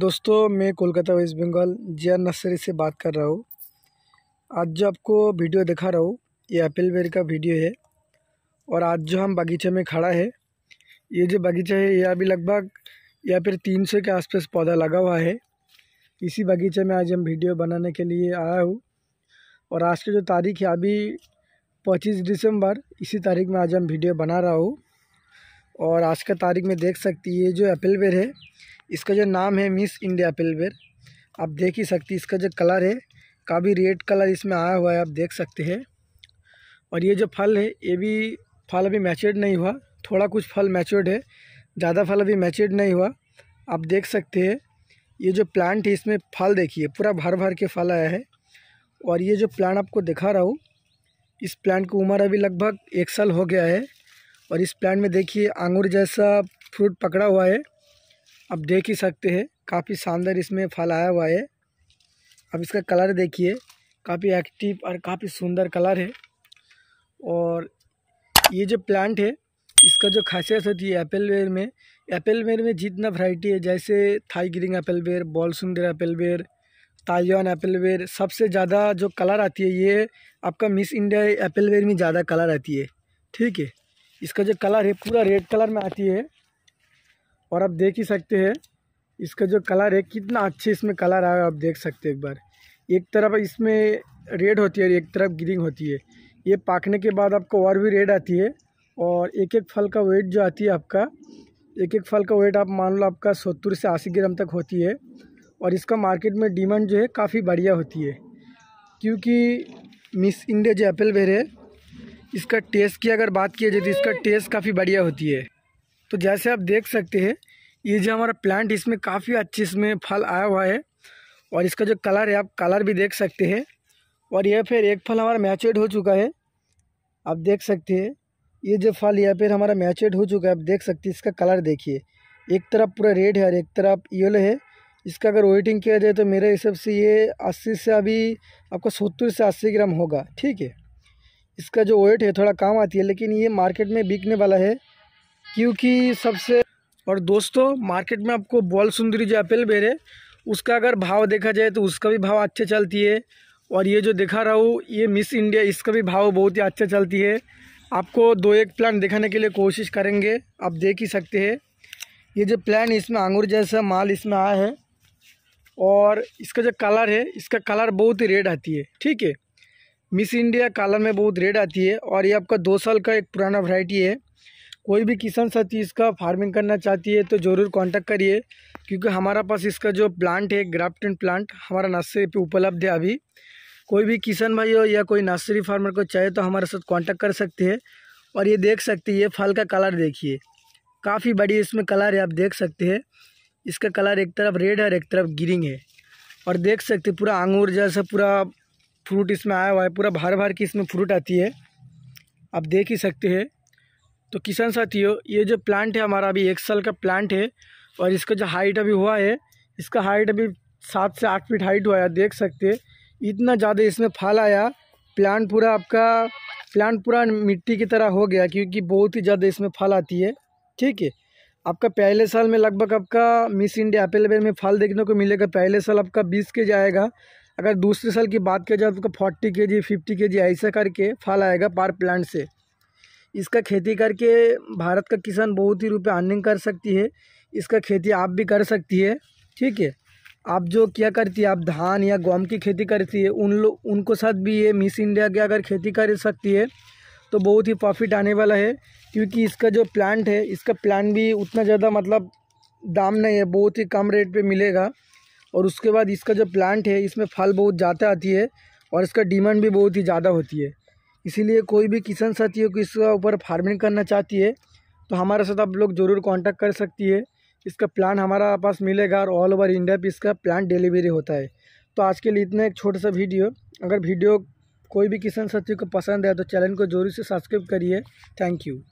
दोस्तों मैं Kolkata West Bengal Jiya nursery से बात कर रहा हूँ आज जो आपको वीडियो दिखा रहा हूँ ये एप्पल बेर का वीडियो है और आज जो हम बगीचे में खड़ा है ये जो बगीचा है यह अभी लगभग या फिर तीन सौ के आसपास पौधा लगा हुआ है इसी बगीचे में आज हम वीडियो बनाने के लिए आया हूँ और आज की जो तारीख है अभी पच्चीस दिसंबर इसी तारीख में आज हम वीडियो बना रहा हूँ और आज का तारीख में देख सकती है जो एप्पल बेर है इसका जो नाम है मिस इंडिया पेलवेर आप देख ही सकती इसका जो कलर है काफ़ी रेड कलर इसमें आया हुआ है आप देख सकते हैं और ये जो फल है ये भी फल अभी मैच्योर्ड नहीं हुआ थोड़ा कुछ फल मैच्योर्ड है ज़्यादा फल अभी मैच्योर्ड नहीं हुआ आप देख सकते हैं ये जो प्लांट है इसमें फल देखिए पूरा भर भर के फल आया है और ये जो प्लांट आपको दिखा रहा हूँ इस प्लांट की उम्र अभी लगभग एक साल हो गया है और इस प्लांट में देखिए आंगूर जैसा फ्रूट पकड़ा हुआ है आप देख ही सकते हैं काफ़ी शानदार इसमें फल आया हुआ है अब इसका कलर देखिए काफ़ी एक्टिव और काफ़ी सुंदर कलर है और ये जो प्लांट है इसका जो खासियत होती है एप्पल वेयर में एप्पल वेयर में जितना वैरायटी है जैसे थाई ग्रीन एप्पल वेयर बॉल सुंदर एप्पल वेयर ताइवान एप्पल वेयर सबसे ज़्यादा जो कलर आती है ये आपका मिस इंडिया एप्पल वेयर में ज़्यादा कलर आती है ठीक है इसका जो कलर है पूरा रेड कलर में आती है और आप देख ही सकते हैं इसका जो कलर है कितना अच्छे इसमें कलर आया आप देख सकते हैं एक बार एक तरफ इसमें रेड होती है और एक तरफ ग्रीन होती है ये पाकने के बाद आपको और भी रेड आती है और एक एक फल का वेट जो आती है आपका एक एक फल का वेट आप मान लो आपका सत्तर से अस्सी ग्राम तक होती है और इसका मार्केट में डिमांड जो है काफ़ी बढ़िया होती है क्योंकि मिस इंडिया जो एप्पल बेर है इसका टेस्ट की अगर बात किया जाए तो इसका टेस्ट काफ़ी बढ़िया होती है तो जैसे आप देख सकते हैं ये जो हमारा प्लांट इसमें काफ़ी अच्छे इसमें फल आया हुआ है और इसका जो कलर है आप कलर भी देख सकते हैं और यह फिर एक फल हमारा मैचेड हो चुका है आप देख सकते हैं ये जो फल यह फिर हमारा मैचेड हो चुका है आप देख सकते हैं इसका कलर देखिए एक तरफ पूरा रेड है और एक तरफ येलो है इसका अगर वेटिंग किया जाए तो मेरे हिसाब से ये अस्सी से अभी आपको सत्तर से अस्सी ग्राम होगा ठीक है इसका जो वेट है थोड़ा कम आती है लेकिन ये मार्केट में बिकने वाला है क्योंकि सबसे और दोस्तों मार्केट में आपको बॉल सुंदरी जो एप्पल बेर है उसका अगर भाव देखा जाए तो उसका भी भाव अच्छे चलती है और ये जो दिखा रहा हूँ ये मिस इंडिया इसका भी भाव बहुत ही अच्छा चलती है आपको दो एक प्लान दिखाने के लिए कोशिश करेंगे आप देख ही सकते हैं ये जो प्लान इसमें अंगूर जैसा माल इसमें आया है और इसका जो कलर है इसका कलर बहुत ही रेड आती है ठीक है मिस इंडिया कलर में बहुत रेड आती है और ये आपका दो साल का एक पुराना वैरायटी है कोई भी किसान साथी इसका फार्मिंग करना चाहती है तो ज़रूर कांटेक्ट करिए क्योंकि हमारा पास इसका जो प्लांट है ग्राफ्टन प्लांट हमारा नर्सरी पे उपलब्ध है अभी कोई भी किसान भाई हो या कोई नर्सरी फार्मर को चाहे तो हमारे साथ कांटेक्ट कर सकते हैं और ये देख सकते ये फल का कलर देखिए काफ़ी बड़ी इसमें कलर है आप देख सकते हैं इसका कलर एक तरफ रेड है और एक तरफ ग्रीन है और देख सकते पूरा अंगूर जैसा पूरा फ्रूट इसमें आया हुआ है पूरा भार भार की इसमें फ्रूट आती है आप देख ही सकते हैं तो किसान साथियों ये जो प्लांट है हमारा अभी एक साल का प्लांट है और इसका जो हाइट अभी हुआ है इसका हाइट अभी सात से आठ फीट हाइट हुआ है देख सकते हैं इतना ज़्यादा इसमें फल आया प्लांट पूरा आपका प्लांट पूरा मिट्टी की तरह हो गया क्योंकि बहुत ही ज़्यादा इसमें फल आती है ठीक है आपका पहले साल में लगभग आपका मिस इंडिया एप्पल में फल देखने को मिलेगा पहले साल आपका बीस के जाएगा अगर दूसरे साल की बात किया जाए तो आपका फोर्टी के जी फिफ्टी के जी ऐसा करके फल आएगा पार प्लांट से इसका खेती करके भारत का किसान बहुत ही रुपये अर्निंग कर सकती है इसका खेती आप भी कर सकती है ठीक है आप जो क्या करती है आप धान या गम की खेती करती है उन लोग उनको साथ भी ये मिस इंडिया की अगर खेती कर सकती है तो बहुत ही प्रॉफिट आने वाला है क्योंकि इसका जो प्लांट है इसका प्लांट भी उतना ज़्यादा मतलब दाम नहीं है बहुत ही कम रेट पे मिलेगा और उसके बाद इसका जो प्लांट है इसमें फल बहुत ज़्यादा आती है और इसका डिमांड भी बहुत ही ज़्यादा होती है इसीलिए कोई भी किसान साथी हो किसका ऊपर फार्मिंग करना चाहती है तो हमारे साथ आप लोग ज़रूर कांटेक्ट कर सकती है इसका प्लान हमारा पास मिलेगा और ऑल ओवर इंडिया पर इसका प्लान डिलीवरी होता है तो आज के लिए इतना एक छोटा सा वीडियो अगर वीडियो कोई भी किसान साथी को पसंद है तो चैनल को जरूर से सब्सक्राइब करिए थैंक यू